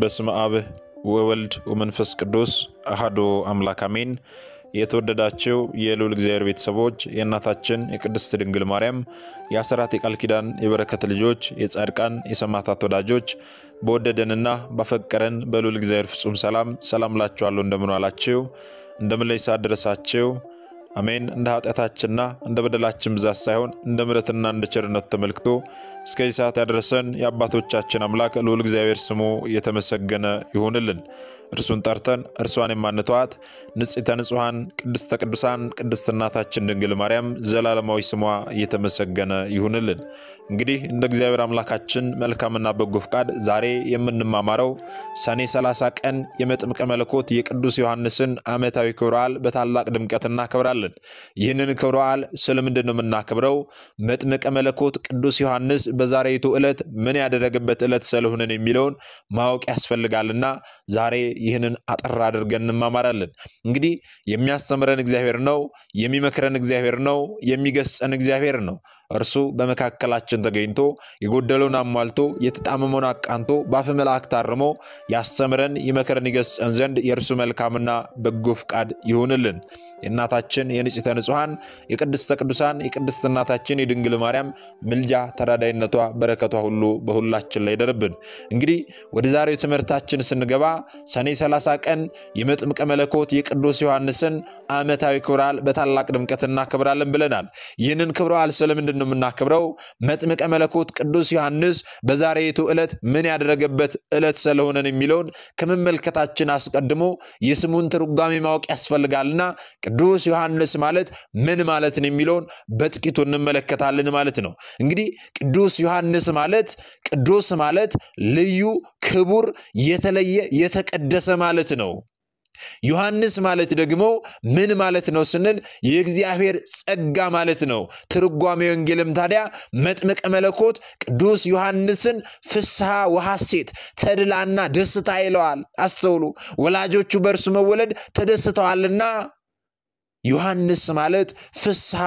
በስመ አብ ወወልድ ወመንፈስ ቅዱስ አሐዱ አምላክ አሜን። የተወደዳቸው የልዑል እግዚአብሔር ቤተሰቦች የእናታችን የቅድስት ድንግል ማርያም የአስራት የቃል ኪዳን የበረከት ልጆች የጻድቃን የሰማዕታት ወዳጆች በወደደንና ባፈቀረን በልዑል እግዚአብሔር ፍጹም ሰላም ሰላም ላችኋለሁ። እንደምን ዋላችሁ? እንደምን ላይ አሜን። እንደ ኃጢአታችንና እንደ በደላችን ብዛት ሳይሆን እንደ ምሕረትና እንደ ቸርነት ተመልክቶ እስከዚህ ሰዓት ያደረሰን የአባቶቻችን አምላክ ልዑል እግዚአብሔር ስሙ የተመሰገነ ይሁንልን። እርሱን ጠርተን እርሷን የማንተዋት ንጽሕተ ንጹሐን ቅድስተ ቅዱሳን ቅድስት እናታችን ድንግል ማርያም ዘላለማዊ ስሟ እየተመሰገነ ይሁንልን። እንግዲህ እንደ እግዚአብሔር አምላካችን መልካምና በጎ ፍቃድ ዛሬ የምንማማረው ሰኔ 30 ቀን የመጥምቀ መለኮት የቅዱስ ዮሐንስን ዓመታዊ ክብረ በዓል በታላቅ ድምቀት እናከብራለን። ይህንን ክብረ በዓል ስለምንድን ነው የምናከብረው? መጥምቀ መለኮት ቅዱስ ዮሐንስ በዛሬቱ ዕለት ምን ያደረገበት ዕለት ስለሆነን የሚለውን ማወቅ ያስፈልጋልና ዛሬ ይህንን አጠር አድርገን እንማማራለን። እንግዲህ የሚያስተምረን እግዚአብሔር ነው፣ የሚመክረን እግዚአብሔር ነው፣ የሚገስጸን እግዚአብሔር ነው። እርሱ በመካከላችን ተገኝቶ የጎደለውን አሟልቶ የተጣመመውን አቃንቶ በአፈ መልአክ ታርሞ ያስተምረን ይመከረን ይገስጸን ዘንድ የእርሱ መልካምና በጎ ፍቃድ ይሁንልን። የእናታችን የንጽሕተ ንጹሐን የቅድስተ ቅዱሳን የቅድስት እናታችን የድንግል ማርያም ምልጃ ተዳዳይነቷ በረከቷ ሁሉ በሁላችን ላይ ይደርብን። እንግዲህ ወደ ዛሬው ትምህርታችን ስንገባ ሰኔ 30 ቀን የመጥምቀ መለኮት የቅዱስ ዮሐንስን ዓመታዊ ክብረ በዓል በታላቅ ድምቀት እናከብራለን ብለናል። ይህንን ክብረ በዓል ስለምንድን ነው የምናከብረው። መጥምቀ መለኮት ቅዱስ ዮሐንስ በዛሬቱ ዕለት ምን ያደረገበት ዕለት ስለሆነን የሚለውን ከመመልከታችን አስቀድሞ የስሙን ትርጓሜ ማወቅ ያስፈልጋልና ቅዱስ ዮሐንስ ማለት ምን ማለት ነው የሚለውን በጥቂቱ እንመለከታለን ማለት ነው። እንግዲህ ቅዱስ ዮሐንስ ማለት ቅዱስ ማለት ልዩ፣ ክቡር፣ የተለየ፣ የተቀደሰ ማለት ነው። ዮሐንስ ማለት ደግሞ ምን ማለት ነው ስንል የእግዚአብሔር ጸጋ ማለት ነው። ትርጓሜ ወንጌልም ታዲያ መጥምቀ መለኮት ቅዱስ ዮሐንስን ፍስሐ ወሐሴት ተድላና ደስታ ይለዋል። አስተውሉ። ወላጆቹ በእርሱ መወለድ ተደስተዋልና ዮሐንስ ማለት ፍስሐ፣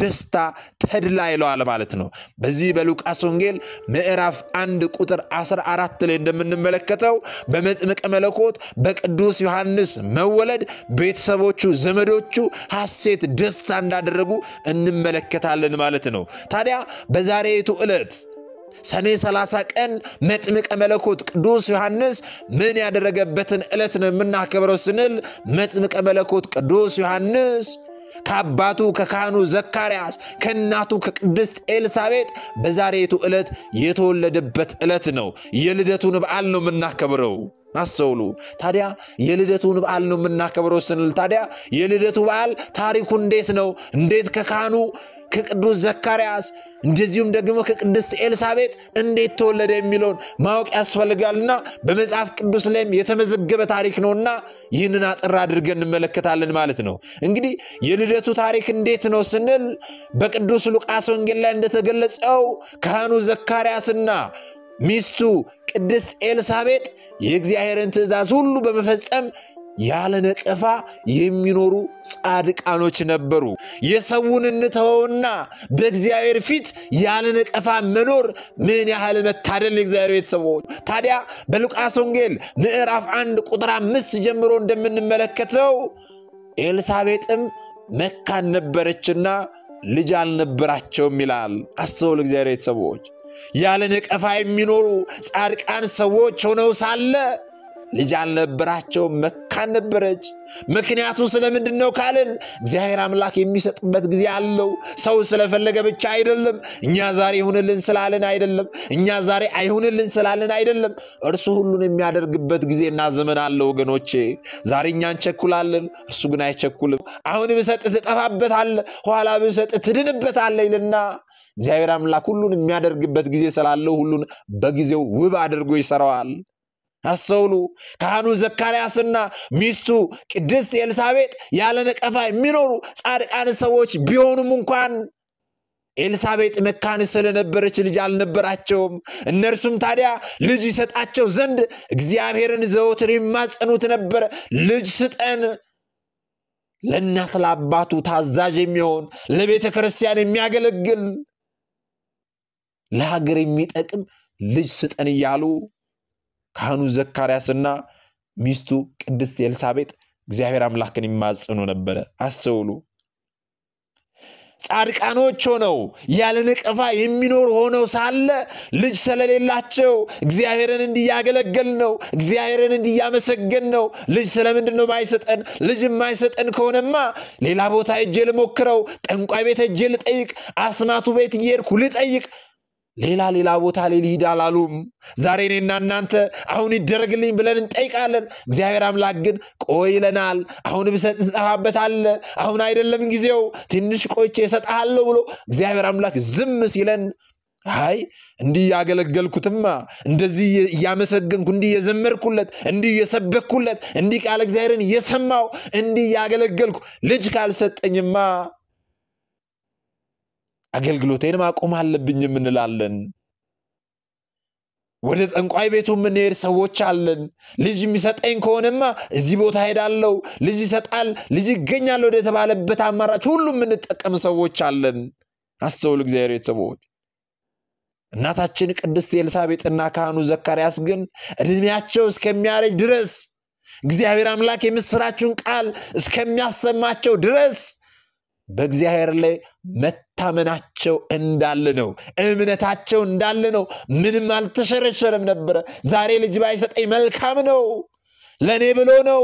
ደስታ፣ ተድላ ይለዋል ማለት ነው። በዚህ በሉቃስ ወንጌል ምዕራፍ አንድ ቁጥር 14 ላይ እንደምንመለከተው በመጥምቀ መለኮት በቅዱስ ዮሐንስ መወለድ ቤተሰቦቹ፣ ዘመዶቹ ሐሴት፣ ደስታ እንዳደረጉ እንመለከታለን ማለት ነው። ታዲያ በዛሬቱ ዕለት ሰኔ 30 ቀን መጥምቀ መለኮት ቅዱስ ዮሐንስ ምን ያደረገበትን ዕለት ነው የምናከብረው ስንል መጥምቀ መለኮት ቅዱስ ዮሐንስ ከአባቱ ከካህኑ ዘካርያስ ከእናቱ ከቅድስት ኤልሳቤጥ በዛሬቱ ዕለት የተወለደበት ዕለት ነው። የልደቱን በዓል ነው የምናከብረው። አስተውሉ። ታዲያ የልደቱን በዓል ነው የምናከብረው ስንል ታዲያ የልደቱ በዓል ታሪኩ እንዴት ነው? እንዴት ከካህኑ ከቅዱስ ዘካርያስ እንደዚሁም ደግሞ ከቅድስት ኤልሳቤጥ እንዴት ተወለደ የሚለውን ማወቅ ያስፈልጋልና በመጽሐፍ ቅዱስ ላይም የተመዘገበ ታሪክ ነውና ይህንን አጥር አድርገን እንመለከታለን ማለት ነው። እንግዲህ የልደቱ ታሪክ እንዴት ነው ስንል በቅዱስ ሉቃስ ወንጌል ላይ እንደተገለጸው ካህኑ ዘካርያስና ሚስቱ ቅድስት ኤልሳቤጥ የእግዚአብሔርን ትእዛዝ ሁሉ በመፈጸም ያለ ነቀፋ የሚኖሩ ጻድቃኖች ነበሩ። የሰውን እንተወውና በእግዚአብሔር ፊት ያለ ነቀፋ መኖር ምን ያህል መታደል! የእግዚአብሔር ቤተሰቦች ታዲያ በሉቃስ ወንጌል ምዕራፍ አንድ ቁጥር አምስት ጀምሮ እንደምንመለከተው ኤልሳቤጥም መካን ነበረችና ልጅ አልነበራቸውም ይላል። አስተውል እግዚአብሔር ቤተሰቦች ያለ ነቀፋ የሚኖሩ ጻድቃን ሰዎች ሆነው ሳለ ልጅ አልነበራቸው፣ መካን ነበረች። ምክንያቱ ስለምንድን ነው ካልን እግዚአብሔር አምላክ የሚሰጥበት ጊዜ አለው። ሰው ስለፈለገ ብቻ አይደለም። እኛ ዛሬ ይሁንልን ስላልን አይደለም። እኛ ዛሬ አይሁንልን ስላልን አይደለም። እርሱ ሁሉን የሚያደርግበት ጊዜና ዘመን አለው። ወገኖቼ ዛሬ እኛ እንቸኩላለን፣ እርሱ ግን አይቸኩልም። አሁን ብሰጥ ትጠፋበታለ፣ ኋላ ብሰጥ ትድንበታለ ይልና እግዚአብሔር አምላክ ሁሉን የሚያደርግበት ጊዜ ስላለው ሁሉን በጊዜው ውብ አድርጎ ይሰራዋል። አስተውሉ። ካህኑ ዘካርያስና ሚስቱ ቅድስት ኤልሳቤጥ ያለ ነቀፋ የሚኖሩ ጻድቃን ሰዎች ቢሆኑም እንኳን ኤልሳቤጥ መካን ስለነበረች ልጅ አልነበራቸውም። እነርሱም ታዲያ ልጅ ይሰጣቸው ዘንድ እግዚአብሔርን ዘወትር ይማጸኑት ነበር። ልጅ ስጠን ለእናት ለአባቱ ታዛዥ የሚሆን ለቤተ ክርስቲያን የሚያገለግል ለሀገር የሚጠቅም ልጅ ስጠን እያሉ ካህኑ ዘካርያስና ሚስቱ ቅድስት ኤልሳቤጥ እግዚአብሔር አምላክን ይማጽኑ ነበረ። አስተውሉ። ጻድቃኖች ሆነው ያለ ነቀፋ የሚኖር ሆነው ሳለ ልጅ ስለሌላቸው እግዚአብሔርን እንዲያገለገል ነው፣ እግዚአብሔርን እንዲያመሰገን ነው። ልጅ ስለምንድን ነው ማይሰጠን? ልጅ የማይሰጠን ከሆነማ ሌላ ቦታ እጄ ልሞክረው፣ ጠንቋይ ቤት እጄ ልጠይቅ፣ አስማቱ ቤት እየሄድኩ ልጠይቅ፣ ሌላ ሌላ ቦታ ላይ ልሂድ አላሉም። ዛሬ እኔና እናንተ አሁን ይደረግልኝ ብለን እንጠይቃለን። እግዚአብሔር አምላክ ግን ቆይ ይለናል። አሁን ብሰጥ ትጠፋበታለህ፣ አሁን አይደለም ጊዜው፣ ትንሽ ቆይቼ እሰጥሃለሁ ብሎ እግዚአብሔር አምላክ ዝም ሲለን አይ እንዲህ እያገለገልኩትማ እንደዚህ እያመሰገንኩ እንዲህ እየዘመርኩለት እንዲህ የሰበኩለት እንዲህ ቃል እግዚአብሔርን እየሰማው እንዲህ እያገለገልኩ ልጅ ካልሰጠኝማ አገልግሎቴን ማቆም አለብኝ የምንላለን። ወደ ጠንቋይ ቤቱ የምንሄድ ሰዎች አለን። ልጅ የሚሰጠኝ ከሆነማ እዚህ ቦታ ሄዳለው፣ ልጅ ይሰጣል፣ ልጅ ይገኛል ወደ ተባለበት አማራጭ ሁሉ የምንጠቀም ሰዎች አለን። አስተውል እግዚአብሔር ቤተሰቦች። እናታችን ቅድስት ኤልሳቤጥና ካህኑ ዘካርያስ ግን እድሜያቸው እስከሚያረጅ ድረስ እግዚአብሔር አምላክ የምስራችሁን ቃል እስከሚያሰማቸው ድረስ በእግዚአብሔር ላይ መታመናቸው እንዳለ ነው። እምነታቸው እንዳለ ነው። ምንም አልተሸረሸረም ነበረ። ዛሬ ልጅ ባይሰጠኝ መልካም ነው፣ ለእኔ ብሎ ነው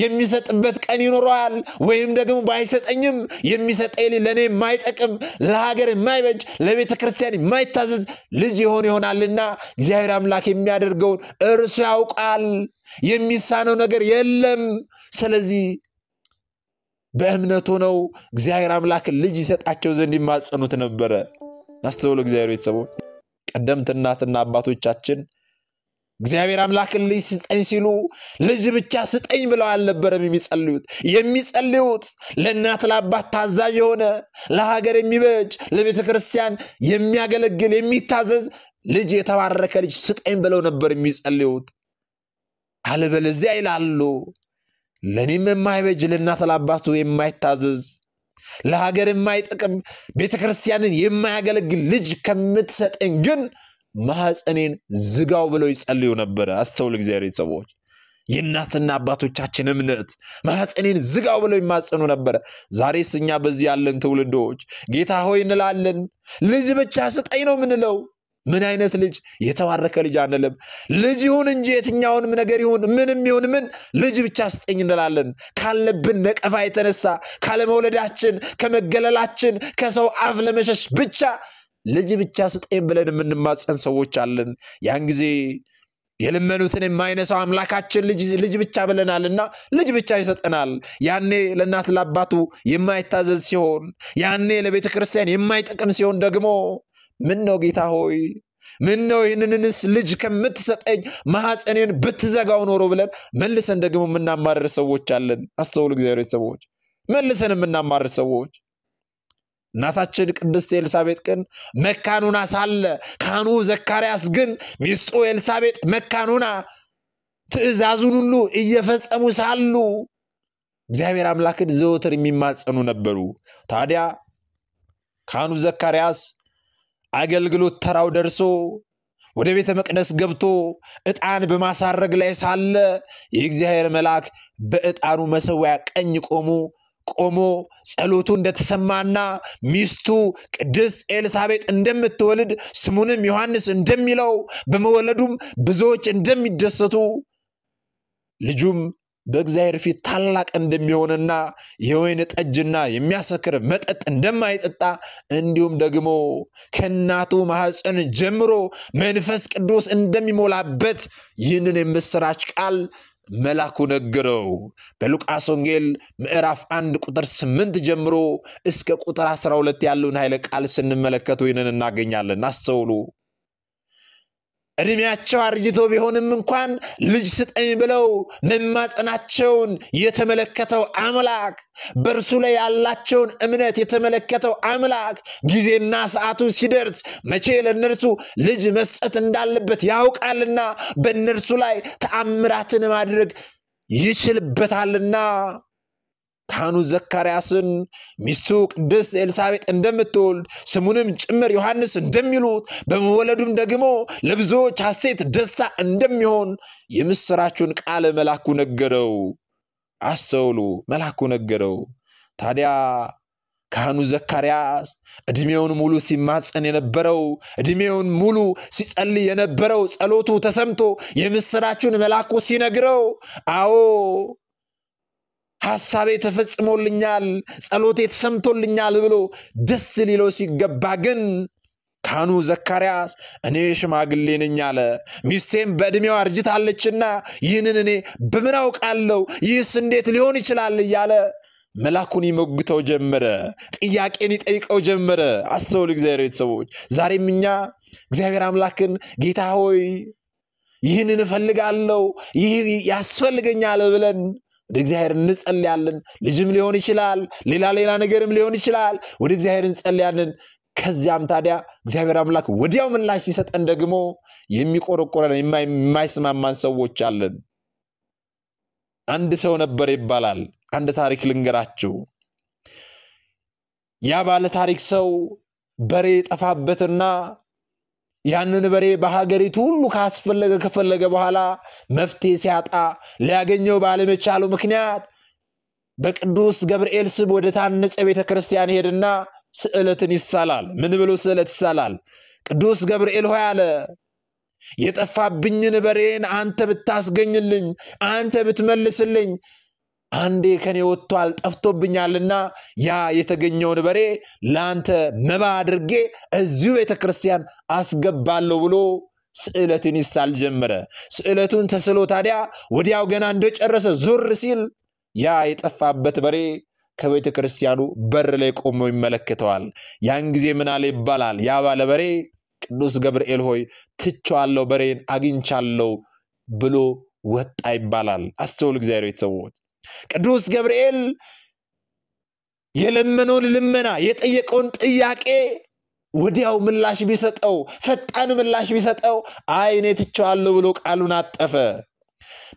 የሚሰጥበት ቀን ይኖረዋል። ወይም ደግሞ ባይሰጠኝም የሚሰጠኝ ለእኔ የማይጠቅም ለሀገር የማይበጅ ለቤተ ክርስቲያን የማይታዘዝ ልጅ የሆን ይሆናልና እግዚአብሔር አምላክ የሚያደርገውን እርሱ ያውቃል። የሚሳነው ነገር የለም። ስለዚህ በእምነት ሆነው እግዚአብሔር አምላክ ልጅ ይሰጣቸው ዘንድ ይማጸኑት ነበረ። አስተውሎ እግዚአብሔር ቤተሰቦች፣ ቀደምት እናትና አባቶቻችን እግዚአብሔር አምላክን ልጅ ስጠኝ ሲሉ ልጅ ብቻ ስጠኝ ብለው አልነበረም የሚጸልዩት። የሚጸልዩት ለእናት ለአባት ታዛዥ የሆነ ለሀገር የሚበጅ ለቤተ ክርስቲያን የሚያገለግል የሚታዘዝ ልጅ የተባረከ ልጅ ስጠኝ ብለው ነበር የሚጸልዩት። አለበለዚያ ይላሉ ለእኔም የማይበጅ ለእናት ለአባቱ የማይታዘዝ ለሀገር የማይጠቅም ቤተ ክርስቲያንን የማያገለግል ልጅ ከምትሰጠኝ ግን ማህፀኔን ዝጋው ብለው ይጸልዩ ነበረ። አስተውል እግዚአብሔር ሰዎች፣ የእናትና አባቶቻችን እምነት ማህፀኔን ዝጋው ብለው ይማጸኑ ነበረ። ዛሬስ እኛ በዚህ ያለን ትውልዶች ጌታ ሆይ እንላለን፣ ልጅ ብቻ ስጠኝ ነው የምንለው። ምን አይነት ልጅ የተባረከ ልጅ አንልም። ልጅ ይሁን እንጂ የትኛውንም ነገር ይሁን ምንም ይሁን ምን ልጅ ብቻ ስጠኝ እንላለን። ካለብን ነቀፋ የተነሳ ካለመውለዳችን፣ ከመገለላችን፣ ከሰው አፍ ለመሸሽ ብቻ ልጅ ብቻ ስጠኝ ብለን የምንማፀን ሰዎች አለን። ያን ጊዜ የለመኑትን የማይነሳው አምላካችን ልጅ ብቻ ብለናል እና ልጅ ብቻ ይሰጠናል። ያኔ ለእናት ለአባቱ የማይታዘዝ ሲሆን፣ ያኔ ለቤተ ክርስቲያን የማይጠቅም ሲሆን ደግሞ ምን ነው ጌታ ሆይ ምን ነው ይህንንስ ልጅ ከምትሰጠኝ ማሐፀኔን ብትዘጋው ኖሮ ብለን መልሰን ደግሞ የምናማርር ሰዎች አለን። አስተውሉ እግዚአብሔር ሰዎች፣ መልሰን የምናማርር ሰዎች እናታችን ቅድስት ኤልሳቤጥ ግን መካኑና ሳለ ካህኑ ዘካርያስ ግን ሚስጦ ኤልሳቤጥ መካኑና ትእዛዙን ሁሉ እየፈጸሙ ሳሉ እግዚአብሔር አምላክን ዘወትር የሚማጸኑ ነበሩ። ታዲያ ካህኑ ዘካርያስ አገልግሎት ተራው ደርሶ ወደ ቤተ መቅደስ ገብቶ ዕጣን በማሳረግ ላይ ሳለ የእግዚአብሔር መልአክ በዕጣኑ መሰዊያ ቀኝ ቆሞ ቆሞ ጸሎቱ እንደተሰማና ሚስቱ ቅድስት ኤልሳቤጥ እንደምትወልድ ስሙንም ዮሐንስ እንደሚለው በመወለዱም ብዙዎች እንደሚደሰቱ ልጁም በእግዚአብሔር ፊት ታላቅ እንደሚሆንና የወይን ጠጅና የሚያሰክር መጠጥ እንደማይጠጣ እንዲሁም ደግሞ ከእናቱ ማህፀን ጀምሮ መንፈስ ቅዱስ እንደሚሞላበት ይህንን የምስራች ቃል መላኩ ነገረው። በሉቃስ ወንጌል ምዕራፍ አንድ ቁጥር ስምንት ጀምሮ እስከ ቁጥር አስራ ሁለት ያለውን ኃይለ ቃል ስንመለከቱ ይንን እናገኛለን። አስተውሉ። እድሜያቸው አርጅቶ ቢሆንም እንኳን ልጅ ስጠኝ ብለው መማጸናቸውን የተመለከተው አምላክ በእርሱ ላይ ያላቸውን እምነት የተመለከተው አምላክ ጊዜና ሰዓቱ ሲደርስ መቼ ለእነርሱ ልጅ መስጠት እንዳለበት ያውቃልና በእነርሱ ላይ ተአምራትን ማድረግ ይችልበታልና ካህኑ ዘካርያስን ሚስቱ ቅድስት ኤልሳቤጥ እንደምትወልድ ስሙንም ጭምር ዮሐንስ እንደሚሉት በመወለዱም ደግሞ ለብዙዎች ሐሴት ደስታ እንደሚሆን የምስራችሁን ቃል መላኩ ነገረው። አስተውሉ፣ መላኩ ነገረው። ታዲያ ካህኑ ዘካርያስ ዕድሜውን ሙሉ ሲማፀን የነበረው ዕድሜውን ሙሉ ሲጸልይ የነበረው ጸሎቱ ተሰምቶ የምስራችሁን መልአኩ ሲነግረው አዎ ሐሳቤ ተፈጽሞልኛል፣ ጸሎቴ ተሰምቶልኛል ብሎ ደስ ሊለው ሲገባ ግን ካህኑ ዘካርያስ እኔ ሽማግሌ ነኝ አለ። ሚስቴም በዕድሜዋ አርጅታለችና ይህንን እኔ በምን አውቃለሁ? ይህስ እንዴት ሊሆን ይችላል? እያለ መላኩን ይሞግተው ጀመረ። ጥያቄን ይጠይቀው ጀመረ። አስተውል እግዚአብሔር ቤተሰቦች፣ ዛሬም እኛ እግዚአብሔር አምላክን ጌታ ሆይ ይህንን እፈልጋለሁ፣ ይህ ያስፈልገኛል ብለን ወደ እግዚአብሔር እንጸልያለን። ልጅም ሊሆን ይችላል፣ ሌላ ሌላ ነገርም ሊሆን ይችላል። ወደ እግዚአብሔር እንጸልያለን። ከዚያም ታዲያ እግዚአብሔር አምላክ ወዲያው ምላሽ ሲሰጠን ደግሞ የሚቆረቆረን የማይስማማን ሰዎች አለን። አንድ ሰው ነበር ይባላል። አንድ ታሪክ ልንገራችሁ። ያ ባለ ታሪክ ሰው በሬ ጠፋበትና ያንን በሬ በሀገሪቱ ሁሉ ካስፈለገ ከፈለገ በኋላ መፍትሄ ሲያጣ ሊያገኘው ባለመቻሉ ምክንያት በቅዱስ ገብርኤል ስም ወደ ታነጸ ቤተ ክርስቲያን ሄድና ስዕለትን ይሳላል። ምን ብሎ ስዕለት ይሳላል? ቅዱስ ገብርኤል ሆይ አለ የጠፋብኝን በሬን አንተ ብታስገኝልኝ፣ አንተ ብትመልስልኝ አንዴ ከኔ ወጥቷል ጠፍቶብኛልና ያ የተገኘውን በሬ ለአንተ መባ አድርጌ እዚሁ ቤተ ክርስቲያን አስገባለሁ ብሎ ስዕለትን ይሳል ጀመረ። ስዕለቱን ተስሎ ታዲያ ወዲያው ገና እንደጨረሰ ዞር ሲል ያ የጠፋበት በሬ ከቤተ ክርስቲያኑ በር ላይ ቆሞ ይመለከተዋል። ያን ጊዜ ምን ይባላል። ያ ባለ በሬ ቅዱስ ገብርኤል ሆይ ትቼዋለሁ፣ በሬን አግኝቻለሁ ብሎ ወጣ ይባላል። አስተውል እግዚአብሔር ቤተሰቦች ቅዱስ ገብርኤል የለመነውን ልመና የጠየቀውን ጥያቄ ወዲያው ምላሽ ቢሰጠው ፈጣን ምላሽ ቢሰጠው አይ እኔ ብሎ ቃሉን አጠፈ።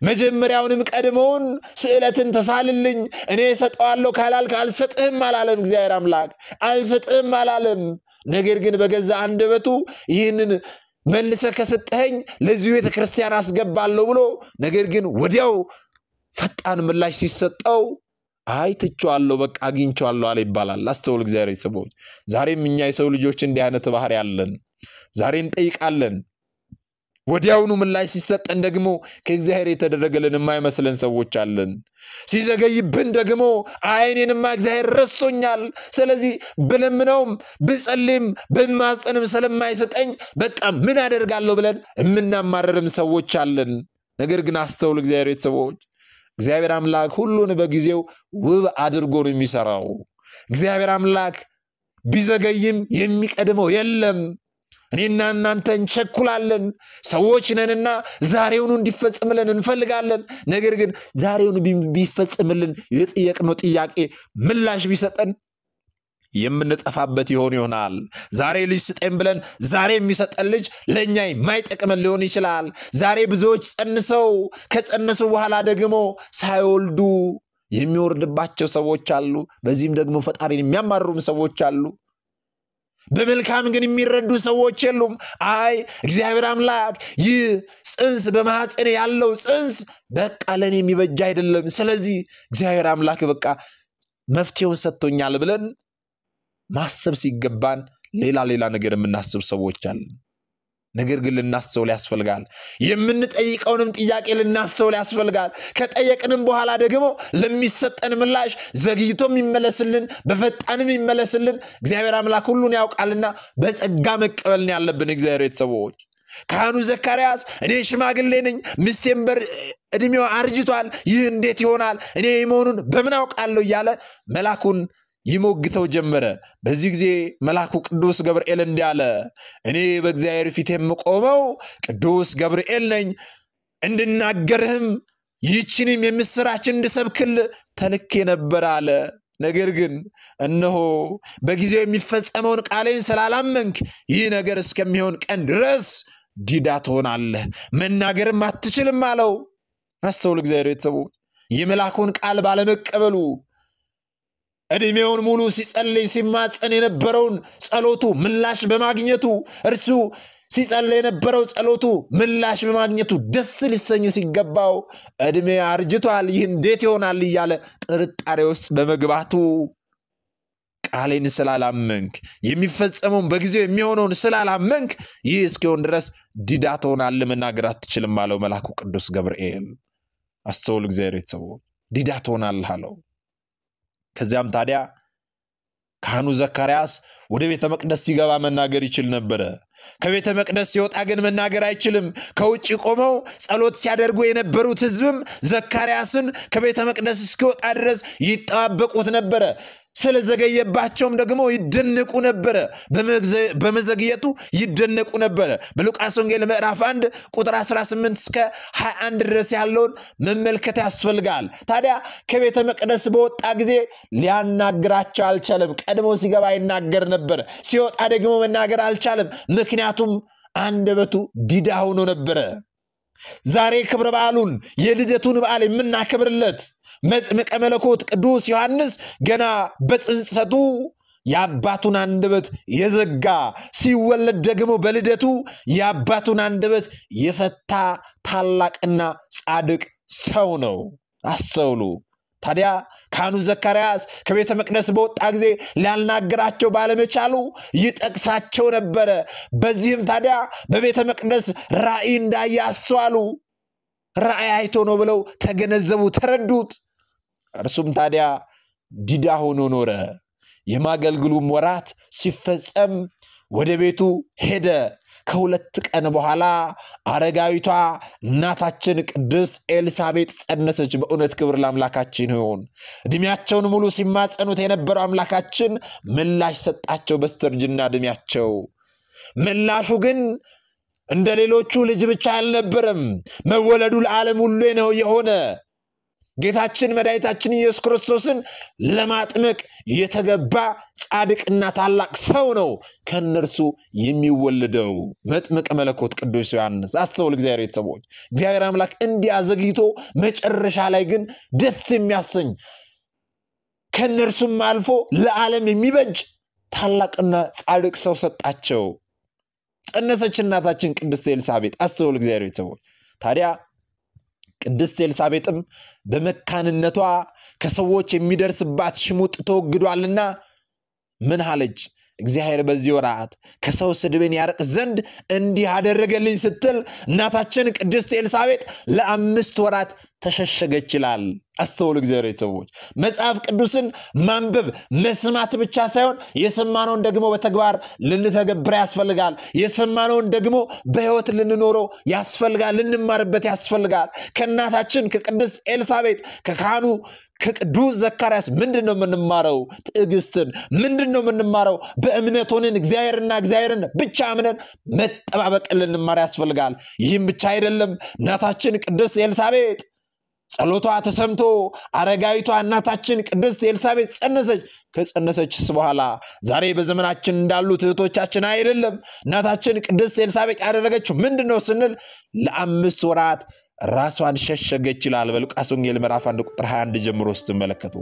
መጀመሪያውንም ቀድሞውን ስዕለትን ተሳልልኝ እኔ ሰጠዋለሁ ካላልክ አልሰጥህም አላለም። እግዚአብሔር አምላክ አልሰጥህም አላለም። ነገር ግን በገዛ አንደበቱ ይህንን መልሰ ከሰጠኸኝ ለዚሁ ቤተ ክርስቲያን አስገባለሁ ብሎ ነገር ግን ወዲያው ፈጣን ምላሽ ሲሰጠው አይ ትቼዋለሁ፣ በቃ አግኝቼዋለሁ አለ ይባላል። አስተውል እግዚአብሔር ቤተሰቦች፣ ዛሬም እኛ የሰው ልጆች እንዲህ አይነት ባህሪ አለን። ዛሬ እንጠይቃለን፣ ወዲያውኑ ምላሽ ሲሰጠን ደግሞ ከእግዚአብሔር የተደረገልን የማይመስለን ሰዎች አለን። ሲዘገይብን ደግሞ አይኔንማ እግዚአብሔር ረስቶኛል፣ ስለዚህ ብለምነውም ብጸልም ብማጸንም ስለማይሰጠኝ በቃ ምን አደርጋለሁ ብለን የምናማረርም ሰዎች አለን። ነገር ግን አስተውል እግዚአብሔር ቤተሰቦች እግዚአብሔር አምላክ ሁሉን በጊዜው ውብ አድርጎ ነው የሚሰራው። እግዚአብሔር አምላክ ቢዘገይም የሚቀድመው የለም። እኔና እናንተ እንቸኩላለን፣ ሰዎች ነንና ዛሬውኑ እንዲፈጽምልን እንፈልጋለን። ነገር ግን ዛሬውን ቢፈጽምልን የጠየቅነው ጥያቄ ምላሽ ቢሰጠን የምንጠፋበት ይሆን ይሆናል። ዛሬ ልጅ ስጠኝ ብለን ዛሬ የሚሰጠን ልጅ ለእኛ የማይጠቅመን ሊሆን ይችላል። ዛሬ ብዙዎች ጸንሰው ከጸነሱ በኋላ ደግሞ ሳይወልዱ የሚወርድባቸው ሰዎች አሉ። በዚህም ደግሞ ፈጣሪን የሚያማሩም ሰዎች አሉ። በመልካም ግን የሚረዱ ሰዎች የሉም። አይ እግዚአብሔር አምላክ ይህ ጽንስ በማህፀን ያለው ጽንስ በቃ ለእኔ የሚበጃ አይደለም። ስለዚህ እግዚአብሔር አምላክ በቃ መፍትሄውን ሰጥቶኛል ብለን ማሰብ ሲገባን ሌላ ሌላ ነገር የምናስብ ሰዎች አለ። ነገር ግን ልናስተውል ያስፈልጋል። የምንጠይቀውንም ጥያቄ ልናስተውል ያስፈልጋል። ከጠየቅንም በኋላ ደግሞ ለሚሰጠን ምላሽ ዘግይቶ የሚመለስልን በፈጣንም ይመለስልን እግዚአብሔር አምላክ ሁሉን ያውቃልና በጸጋ መቀበልን ያለብን እግዚአብሔር ቤተሰቦች። ካህኑ ዘካርያስ እኔ ሽማግሌ ነኝ፣ ሚስቴም እድሜው አርጅቷል፣ ይህ እንዴት ይሆናል? እኔ መሆኑን በምን አውቃለሁ? እያለ መላኩን ይሞግተው ጀመረ። በዚህ ጊዜ መልአኩ ቅዱስ ገብርኤል እንዲህ አለ፣ እኔ በእግዚአብሔር ፊት የምቆመው ቅዱስ ገብርኤል ነኝ፣ እንድናገርህም ይህችንም የምስራች እንድሰብክል ተልኬ ነበር አለ። ነገር ግን እነሆ በጊዜው የሚፈጸመውን ቃሌን ስላላመንክ ይህ ነገር እስከሚሆን ቀን ድረስ ዲዳ ትሆናለህ፣ መናገርም አትችልም አለው። አስተውል፣ እግዚአብሔር ቤተሰቡ የመልአኩን ቃል ባለመቀበሉ ዕድሜውን ሙሉ ሲጸልይ ሲማጸን የነበረውን ጸሎቱ ምላሽ በማግኘቱ እርሱ ሲጸልይ የነበረው ጸሎቱ ምላሽ በማግኘቱ ደስ ሊሰኝ ሲገባው ዕድሜ አርጅቷል፣ ይህ እንዴት ይሆናል እያለ ጥርጣሬ ውስጥ በመግባቱ ቃሌን ስላላመንክ የሚፈጸመውን በጊዜው የሚሆነውን ስላላመንክ ይህ እስኪሆን ድረስ ዲዳ ትሆናለህ፣ መናገር አትችልም አለው መልአኩ ቅዱስ ገብርኤል። አስተውል፣ እግዚአብሔር ቤተሰቦ ዲዳ ትሆናለህ አለው። ከዚያም ታዲያ ካህኑ ዘካርያስ ወደ ቤተ መቅደስ ሲገባ መናገር ይችል ነበረ። ከቤተ መቅደስ ሲወጣ ግን መናገር አይችልም። ከውጭ ቆመው ጸሎት ሲያደርጉ የነበሩት ሕዝብም ዘካርያስን ከቤተ መቅደስ እስኪወጣ ድረስ ይጠባበቁት ነበረ። ስለዘገየባቸውም ደግሞ ይደነቁ ነበረ፣ በመዘግየቱ ይደነቁ ነበረ። በሉቃስ ወንጌል ምዕራፍ 1 ቁጥር 18 እስከ 21 ድረስ ያለውን መመልከት ያስፈልጋል። ታዲያ ከቤተ መቅደስ በወጣ ጊዜ ሊያናግራቸው አልቻለም። ቀድሞ ሲገባ ይናገር ነበር፣ ሲወጣ ደግሞ መናገር አልቻለም። ምክንያቱም አንደበቱ ዲዳ ሆኖ ነበረ። ዛሬ ክብረ በዓሉን የልደቱን በዓል የምናከብርለት መጥምቀ መለኮት ቅዱስ ዮሐንስ ገና በጽንሰቱ የአባቱን አንደበት የዘጋ ሲወለድ ደግሞ በልደቱ የአባቱን አንደበት የፈታ ታላቅና ጻድቅ ሰው ነው። አስተውሉ። ታዲያ ካህኑ ዘካርያስ ከቤተ መቅደስ በወጣ ጊዜ ሊያናግራቸው ባለመቻሉ ይጠቅሳቸው ነበረ። በዚህም ታዲያ በቤተ መቅደስ ራእይ እንዳያስተዋሉ ራእይ አይቶ ነው ብለው ተገነዘቡ፣ ተረዱት። እርሱም ታዲያ ዲዳ ሆኖ ኖረ። የማገልግሉም ወራት ሲፈጸም ወደ ቤቱ ሄደ። ከሁለት ቀን በኋላ አረጋዊቷ እናታችን ቅድስት ኤልሳቤጥ ጸነሰች። በእውነት ክብር ለአምላካችን ይሁን። እድሜያቸውን ሙሉ ሲማጸኑት የነበረው አምላካችን ምላሽ ሰጣቸው በስተርጅና እድሜያቸው ምላሹ ግን እንደ ሌሎቹ ልጅ ብቻ አልነበረም። መወለዱ ለዓለም ሁሉ ነው የሆነ ጌታችን መድኃኒታችን ኢየሱስ ክርስቶስን ለማጥመቅ የተገባ ጻድቅና ታላቅ ሰው ነው ከእነርሱ የሚወለደው መጥምቀ መለኮት ቅዱስ ዮሐንስ። አስተውል እግዚአብሔር ቤተሰቦች፣ እግዚአብሔር አምላክ እንዲህ አዘግይቶ መጨረሻ ላይ ግን ደስ የሚያሰኝ ከእነርሱም አልፎ ለዓለም የሚበጅ ታላቅና ጻድቅ ሰው ሰጣቸው። ጸነሰች እናታችን ቅድስት ኤልሳቤጥ። አስተውል እግዚአብሔር ቤተሰቦች ታዲያ ቅድስት ኤልሳቤጥም በመካንነቷ ከሰዎች የሚደርስባት ሽሙጥ ተወግዷልና ምን አለች? እግዚአብሔር በዚህ ወራት ከሰው ስድብን ያርቅ ዘንድ እንዲህ አደረገልኝ ስትል እናታችን ቅድስት ኤልሳቤጥ ለአምስት ወራት ተሸሸገች ይላል። አስተውሉ እግዚአብሔር ሰዎች፣ መጽሐፍ ቅዱስን ማንበብ መስማት ብቻ ሳይሆን የሰማነውን ደግሞ በተግባር ልንተገብረ ያስፈልጋል። የሰማነውን ደግሞ በሕይወት ልንኖረው ያስፈልጋል፣ ልንማርበት ያስፈልጋል። ከእናታችን ከቅድስት ኤልሳቤጥ ከካህኑ ከቅዱስ ዘካርያስ ምንድን ነው የምንማረው? ትዕግስትን። ምንድን ነው የምንማረው? በእምነት ሆነን እግዚአብሔርና እግዚአብሔርን ብቻ አምነን መጠባበቅን ልንማር ያስፈልጋል። ይህም ብቻ አይደለም። እናታችን ቅድስት ኤልሳቤጥ ጸሎቷ ተሰምቶ አረጋዊቷ እናታችን ቅድስት ኤልሳቤት ጸነሰች። ከጸነሰችስ በኋላ ዛሬ በዘመናችን እንዳሉት እህቶቻችን አይደለም። እናታችን ቅድስት ኤልሳቤት ያደረገችው ምንድን ነው ስንል ለአምስት ወራት ራሷን ሸሸገች ይላል። በሉቃስ ወንጌል ምዕራፍ 1 ቁጥር 21 ጀምሮ ስትመለከቱ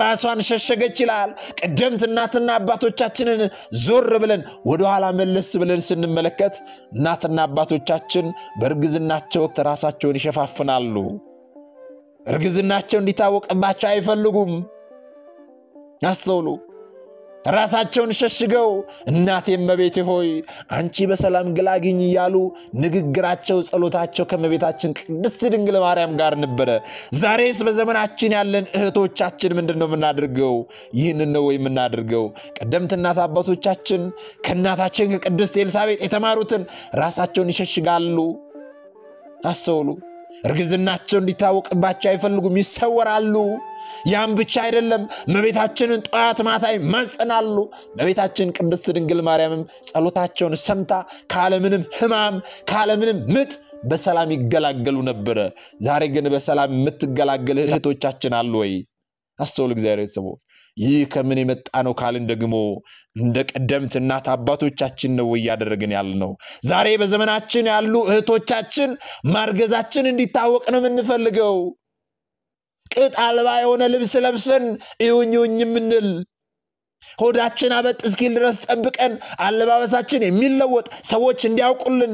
ራሷን ሸሸገች ይላል። ቀደምት እናትና አባቶቻችንን ዞር ብለን ወደኋላ መለስ ብለን ስንመለከት እናትና አባቶቻችን በእርግዝናቸው ወቅት ራሳቸውን ይሸፋፍናሉ። እርግዝናቸው እንዲታወቅባቸው አይፈልጉም። አስተውሉ። ራሳቸውን ሸሽገው እናቴ እመቤቴ ሆይ አንቺ በሰላም ግላግኝ እያሉ ንግግራቸው፣ ጸሎታቸው ከእመቤታችን ቅድስት ድንግል ማርያም ጋር ነበረ። ዛሬስ በዘመናችን ያለን እህቶቻችን ምንድን ነው የምናደርገው? ይህን ነው ወይ የምናደርገው? ቀደምት እናት አባቶቻችን ከእናታችን ከቅድስት ኤልሳቤጥ የተማሩትን ራሳቸውን ይሸሽጋሉ። አስተውሉ። እርግዝናቸው እንዲታወቅባቸው አይፈልጉም፣ ይሰወራሉ። ያም ብቻ አይደለም፣ እመቤታችንን ጠዋት ማታ ይማጸናሉ። እመቤታችን ቅድስት ድንግል ማርያምም ጸሎታቸውን ሰምታ ካለምንም ሕማም ካለምንም ምጥ በሰላም ይገላገሉ ነበረ። ዛሬ ግን በሰላም የምትገላገል እህቶቻችን አሉ ወይ? አስተውል እግዚአብሔር ቤተሰቦች ይህ ከምን የመጣ ነው ካልን ደግሞ እንደ ቀደምት እናት አባቶቻችን ነው እያደረግን ያል ነው። ዛሬ በዘመናችን ያሉ እህቶቻችን ማርገዛችን እንዲታወቅ ነው የምንፈልገው። ቅጥ አልባ የሆነ ልብስ ለብሰን እዩኝ እዩኝ የምንል ሆዳችን አበጥ እስኪል ድረስ ጠብቀን አለባበሳችን የሚለወጥ ሰዎች እንዲያውቁልን፣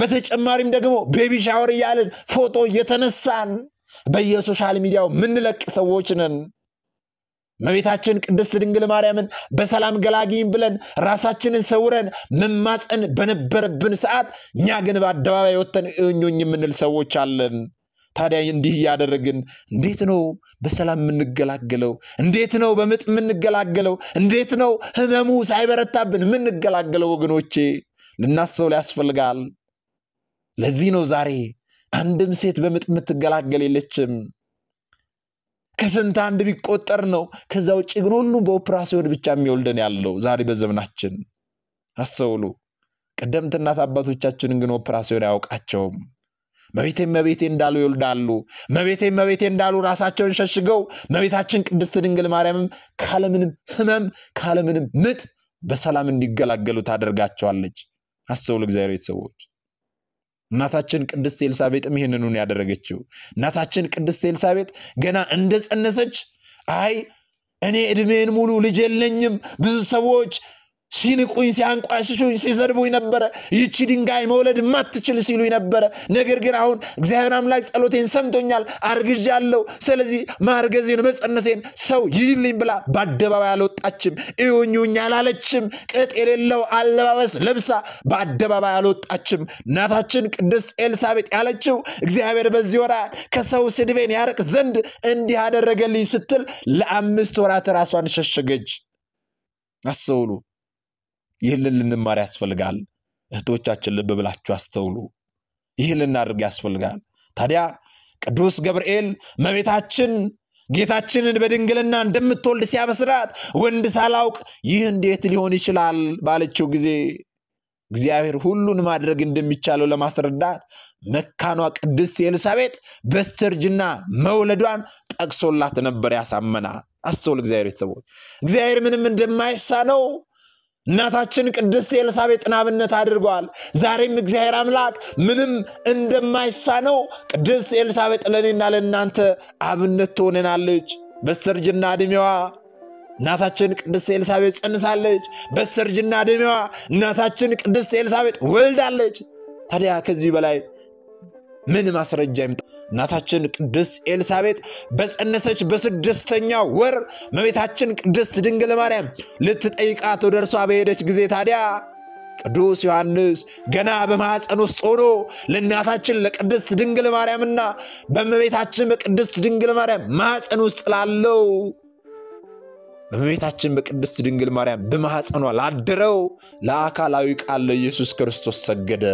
በተጨማሪም ደግሞ ቤቢ ሻወር እያልን ፎቶ እየተነሳን በየሶሻል ሚዲያው ምንለቅ ሰዎች ነን። እመቤታችን ቅድስት ድንግል ማርያምን በሰላም ገላጊም ብለን ራሳችንን ሰውረን መማፀን በነበረብን ሰዓት እኛ ግን በአደባባይ ወጥተን እኞኝ የምንል ሰዎች አለን። ታዲያ እንዲህ እያደረግን እንዴት ነው በሰላም የምንገላገለው? እንዴት ነው በምጥ የምንገላገለው? እንዴት ነው ህመሙ ሳይበረታብን የምንገላገለው? ወገኖቼ ልናስበው ያስፈልጋል። ለዚህ ነው ዛሬ አንድም ሴት በምጥ የምትገላገል የለችም። ከስንት አንድ ቢቆጠር ነው። ከዛ ውጭ ግን ሁሉም በኦፕራሲዮን ብቻ የሚወልደን ያለው ዛሬ በዘመናችን አስተውሉ። ቀደምት እናት አባቶቻችንን ግን ኦፕራሲዮን አያውቃቸውም። መቤቴ መቤቴ እንዳሉ ይወልዳሉ። መቤቴ መቤቴ እንዳሉ ራሳቸውን ሸሽገው መቤታችን ቅድስት ድንግል ማርያምም ካለምንም ህመም ካለምንም ምጥ በሰላም እንዲገላገሉ ታደርጋቸዋለች። አስተውሉ እግዚአብሔር ቤተሰቦች እናታችን ቅድስት ኤልሳቤጥም ይህንኑን ያደረገችው እናታችን ቅድስት ኤልሳቤጥ ገና እንደጸነሰች አይ እኔ እድሜን ሙሉ ልጅ የለኝም ብዙ ሰዎች ሲንቁኝ፣ ሲያንቋሽሹኝ፣ ሲሰድቡኝ ነበረ። ይቺ ድንጋይ መውለድ ማትችል ሲሉኝ ነበረ። ነገር ግን አሁን እግዚአብሔር አምላክ ጸሎቴን ሰምቶኛል፣ አርግዣለሁ። ስለዚህ ማርገዜን መጸነሴን ሰው ይልኝ ብላ በአደባባይ አልወጣችም፣ እዩኝ አላለችም። ቅጥ የሌለው አለባበስ ለብሳ በአደባባይ አልወጣችም። እናታችን ቅድስት ኤልሳቤጥ ያለችው እግዚአብሔር በዚህ ወራ ከሰው ስድቤን ያርቅ ዘንድ እንዲህ አደረገልኝ ስትል ለአምስት ወራት ራሷን ሸሸገች። አስተውሉ። ይህንን ልንማር ያስፈልጋል። እህቶቻችን ልብ ብላችሁ አስተውሉ። ይህን ልናደርግ ያስፈልጋል። ታዲያ ቅዱስ ገብርኤል መቤታችን ጌታችንን በድንግልና እንደምትወልድ ሲያበስራት ወንድ ሳላውቅ ይህ እንዴት ሊሆን ይችላል ባለችው ጊዜ እግዚአብሔር ሁሉን ማድረግ እንደሚቻለው ለማስረዳት መካኗ ቅድስት ኤልሳቤጥ በስተርጅና መውለዷን ጠቅሶላት ነበር ያሳመና አስተውል እግዚአብሔር ቤተሰቦች፣ እግዚአብሔር ምንም እንደማይሳነው እናታችን ቅድስት ኤልሳቤጥን አብነት አድርገዋል። ዛሬም እግዚአብሔር አምላክ ምንም እንደማይሳነው ቅድስት ኤልሳቤጥ ለእኔና ለእናንተ አብነት ትሆነናለች። በስተርጅና ዕድሜዋ እናታችን ቅድስት ኤልሳቤጥ ጸንሳለች። በስተርጅና ዕድሜዋ እናታችን ቅድስት ኤልሳቤጥ ወልዳለች። ታዲያ ከዚህ በላይ ምን ማስረጃ ይምጣ? እናታችን ቅድስት ኤልሳቤጥ በጸነሰች በስድስተኛ ወር እመቤታችን ቅድስት ድንግል ማርያም ልትጠይቃት ወደ እርሷ በሄደች ጊዜ ታዲያ ቅዱስ ዮሐንስ ገና በማኅፀን ውስጥ ሆኖ ለእናታችን ለቅድስት ድንግል ማርያምና በእመቤታችን በቅድስት ድንግል ማርያም ማኅፀን ውስጥ ላለው በእመቤታችን በቅድስት ድንግል ማርያም በማኅፀኗ ላደረው ለአካላዊ ቃል ለኢየሱስ ክርስቶስ ሰገደ።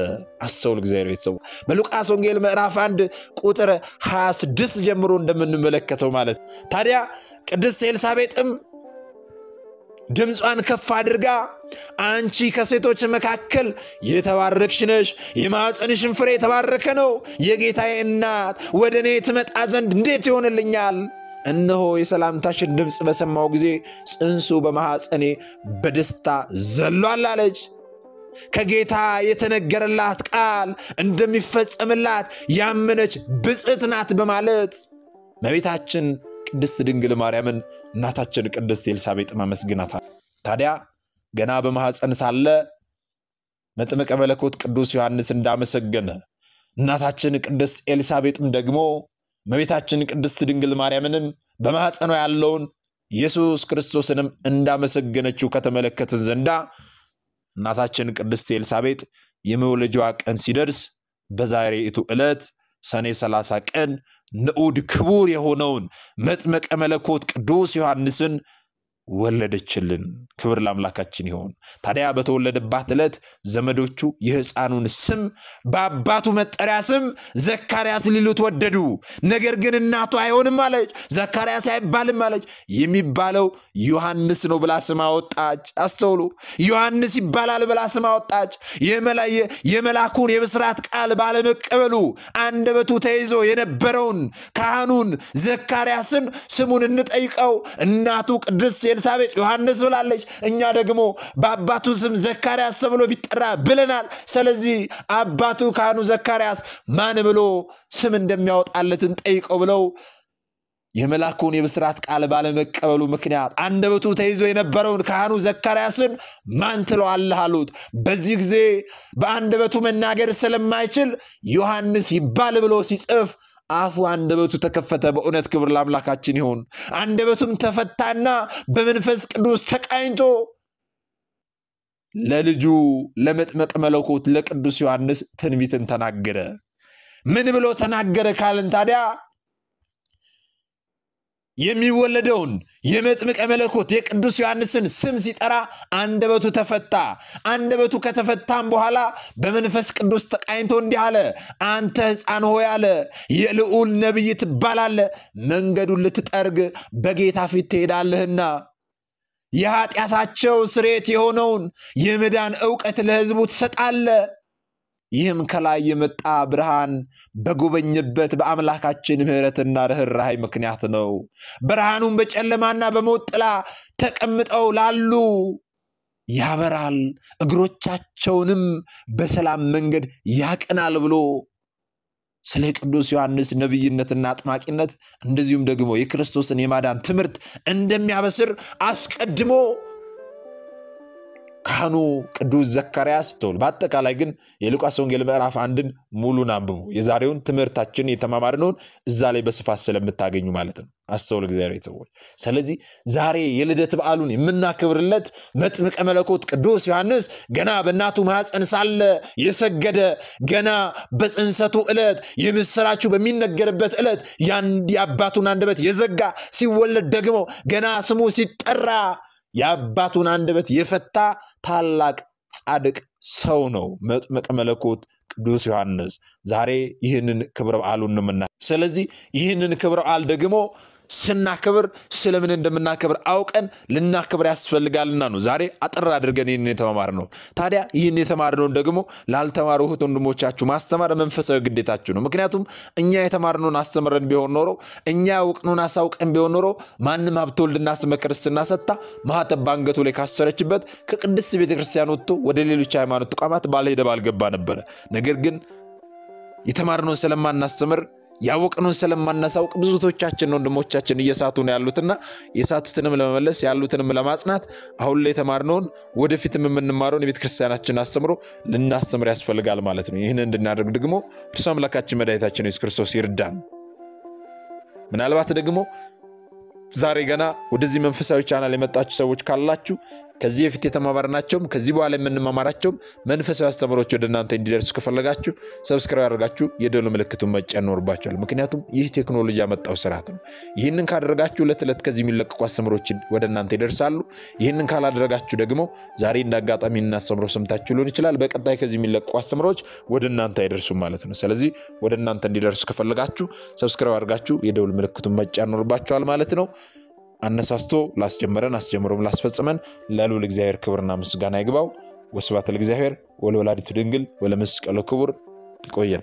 አስተውል እግዚአብሔር ቤተሰቡ በሉቃስ ወንጌል ምዕራፍ 1 ቁጥር 26 ጀምሮ እንደምንመለከተው ማለት ታዲያ ቅድስት ኤልሳቤጥም ድምጿን ከፍ አድርጋ አንቺ ከሴቶች መካከል የተባረክሽ ነሽ፣ የማኅፀንሽን ፍሬ የተባረከ ነው፣ የጌታዬ እናት ወደ እኔ ትመጣ ዘንድ እንዴት ይሆንልኛል እነሆ የሰላምታሽን ድምፅ በሰማው ጊዜ ጽንሱ በማሐፀኔ በደስታ ዘሏል አለች። ከጌታ የተነገረላት ቃል እንደሚፈጸምላት ያመነች ብፅዕት ናት በማለት መቤታችን ቅድስት ድንግል ማርያምን እናታችን ቅድስት ኤልሳቤጥ ማመስግናታ። ታዲያ ገና በማሐፀን ሳለ መጥምቀ መለኮት ቅዱስ ዮሐንስ እንዳመሰገነ እናታችን ቅድስት ኤልሳቤጥም ደግሞ እመቤታችን ቅድስት ድንግል ማርያምንም በማኅፀኗ ያለውን ኢየሱስ ክርስቶስንም እንዳመሰገነችው ከተመለከትን ዘንዳ እናታችን ቅድስት ኤልሳቤጥ የመውለጃዋ ቀን ሲደርስ በዛሬቱ ዕለት ሰኔ 30 ቀን ንዑድ ክቡር የሆነውን መጥመቀ መለኮት ቅዱስ ዮሐንስን ወለደችልን። ክብር ለአምላካችን ይሆን። ታዲያ በተወለደባት ዕለት ዘመዶቹ የሕፃኑን ስም በአባቱ መጠሪያ ስም ዘካርያስ ሊሉት ወደዱ። ነገር ግን እናቱ አይሆንም አለች፣ ዘካርያስ አይባልም አለች። የሚባለው ዮሐንስ ነው ብላ ስም አወጣች። አስተውሉ፣ ዮሐንስ ይባላል ብላ ስም አወጣች። የመላኩን የብስራት ቃል ባለመቀበሉ አንደበቱ ተይዞ የነበረውን ካህኑን ዘካርያስን ስሙን እንጠይቀው እናቱ ቅድስት ኤልሳቤጥ ዮሐንስ ብላለች። እኛ ደግሞ በአባቱ ስም ዘካርያስ ተብሎ ቢጠራ ብለናል። ስለዚህ አባቱ ካህኑ ዘካርያስ ማን ብሎ ስም እንደሚያወጣለትን ጠይቀው ብለው የመላኩን የብስራት ቃል ባለመቀበሉ ምክንያት አንደበቱ ተይዞ የነበረውን ካህኑ ዘካርያስን ማን ትለዋለህ አሉት። በዚህ ጊዜ በአንደበቱ መናገር ስለማይችል ዮሐንስ ይባል ብሎ ሲጽፍ አፉ አንደበቱ ተከፈተ። በእውነት ክብር ለአምላካችን ይሁን። አንደበቱም ተፈታና በመንፈስ ቅዱስ ተቃኝቶ ለልጁ ለመጥመቅ መለኮት ለቅዱስ ዮሐንስ ትንቢትን ተናገረ። ምን ብሎ ተናገረ ካልን ታዲያ የሚወለደውን የመጥምቀ መለኮት የቅዱስ ዮሐንስን ስም ሲጠራ አንደበቱ ተፈታ። አንደበቱ ከተፈታም በኋላ በመንፈስ ቅዱስ ተቃኝቶ እንዲህ አለ፣ አንተ ሕፃን ሆይ አለ የልዑል ነቢይ ትባላለ መንገዱን ልትጠርግ በጌታ ፊት ትሄዳለህና የኃጢአታቸው ስሬት የሆነውን የመዳን እውቀት ለሕዝቡ ትሰጣለህ። ይህም ከላይ የመጣ ብርሃን በጎበኘበት በአምላካችን ምሕረትና ርኅራኄ ምክንያት ነው። ብርሃኑም በጨለማና በሞት ጥላ ተቀምጠው ላሉ ያበራል፣ እግሮቻቸውንም በሰላም መንገድ ያቀናል ብሎ ስለ ቅዱስ ዮሐንስ ነቢይነትና አጥማቂነት እንደዚሁም ደግሞ የክርስቶስን የማዳን ትምህርት እንደሚያበስር አስቀድሞ ካህኑ ቅዱስ ዘካርያስ ተውል። በአጠቃላይ ግን የሉቃስ ወንጌል ምዕራፍ አንድን ሙሉን አንብቡ። የዛሬውን ትምህርታችን ነውን እዛ ላይ በስፋት ስለምታገኙ ማለት ነው። አስተውል እግዚአብሔር ሰዎች። ስለዚህ ዛሬ የልደት በዓሉን የምናከብርለት መጥምቀ መለኮት ቅዱስ ዮሐንስ ገና በእናቱ ማኅፀን ሳለ የሰገደ ገና በጽንሰቱ ዕለት የምስራችሁ በሚነገርበት ዕለት ያንድ የአባቱን አንደበት የዘጋ ሲወለድ ደግሞ ገና ስሙ ሲጠራ የአባቱን አንደበት የፈታ ታላቅ ጻድቅ ሰው ነው መጥምቀ መለኮት ቅዱስ ዮሐንስ። ዛሬ ይህንን ክብረ በዓሉ እንምና። ስለዚህ ይህንን ክብረ በዓል ደግሞ ስናከብር ስለምን እንደምናከብር አውቀን ልናከብር ያስፈልጋልና ነው ዛሬ አጠር አድርገን ይህን የተማርነው። ታዲያ ይህን የተማርነውን ደግሞ ላልተማሩ እህት ወንድሞቻችሁ ማስተማር መንፈሳዊ ግዴታችሁ ነው። ምክንያቱም እኛ የተማርነውን አስተምረን ቢሆን ኖሮ፣ እኛ ያውቅነውን አሳውቀን ቢሆን ኖሮ ማንም ሀብተ ወልድና ስመ ክርስትና ሰጥታ በአንገቱ ላይ ካሰረችበት ከቅድስት ቤተክርስቲያን ወጥቶ ወደ ሌሎች ሃይማኖት ተቋማት ባልሄደ ባልገባ ነበረ። ነገር ግን የተማርነውን ስለማናስተምር ያወቅነውን ስለማናሳውቅ ብዙቶቻችን ወንድሞቻችን እየሳቱ ነው ያሉትና የሳቱትንም ለመመለስ ያሉትንም ለማጽናት አሁን ላይ የተማርነውን ወደፊትም የምንማረውን የቤተ ክርስቲያናችን አስተምሮ ልናስተምር ያስፈልጋል ማለት ነው። ይህን እንድናደርግ ደግሞ እርሱ አምላካችን መድኃኒታችን ኢየሱስ ክርስቶስ ይርዳን። ምናልባት ደግሞ ዛሬ ገና ወደዚህ መንፈሳዊ ቻናል የመጣችሁ ሰዎች ካላችሁ ከዚህ በፊት የተማማርናቸውም ከዚህ በኋላ የምንማማራቸውም መንፈሳዊ አስተምሮች ወደ እናንተ እንዲደርሱ ከፈለጋችሁ ሰብስክራይብ ያደርጋችሁ የደወል ምልክቱን መጫን ይኖርባችኋል። ምክንያቱም ይህ ቴክኖሎጂ ያመጣው ስርዓት ነው። ይህንን ካደረጋችሁ ዕለት ዕለት ከዚህ የሚለቀቁ አስተምሮች ወደ እናንተ ይደርሳሉ። ይህንን ካላደረጋችሁ ደግሞ ዛሬ እንደ አጋጣሚ እናስተምሮ ሰምታችሁ ሊሆን ይችላል። በቀጣይ ከዚህ የሚለቀቁ አስተምሮች ወደ እናንተ አይደርሱም ማለት ነው። ስለዚህ ወደ እናንተ እንዲደርሱ ከፈለጋችሁ ሰብስክራይብ ያደርጋችሁ የደወል ምልክቱን መጫን ይኖርባችኋል ማለት ነው። አነሳስቶ ላስጀመረን አስጀምሮም ላስፈጽመን ለልዑል እግዚአብሔር ክብርና ምስጋና ይግባው። ወስብሐት ለእግዚአብሔር ወለወላዲቱ ድንግል ወለመስቀሉ ክቡር። ይቆየን።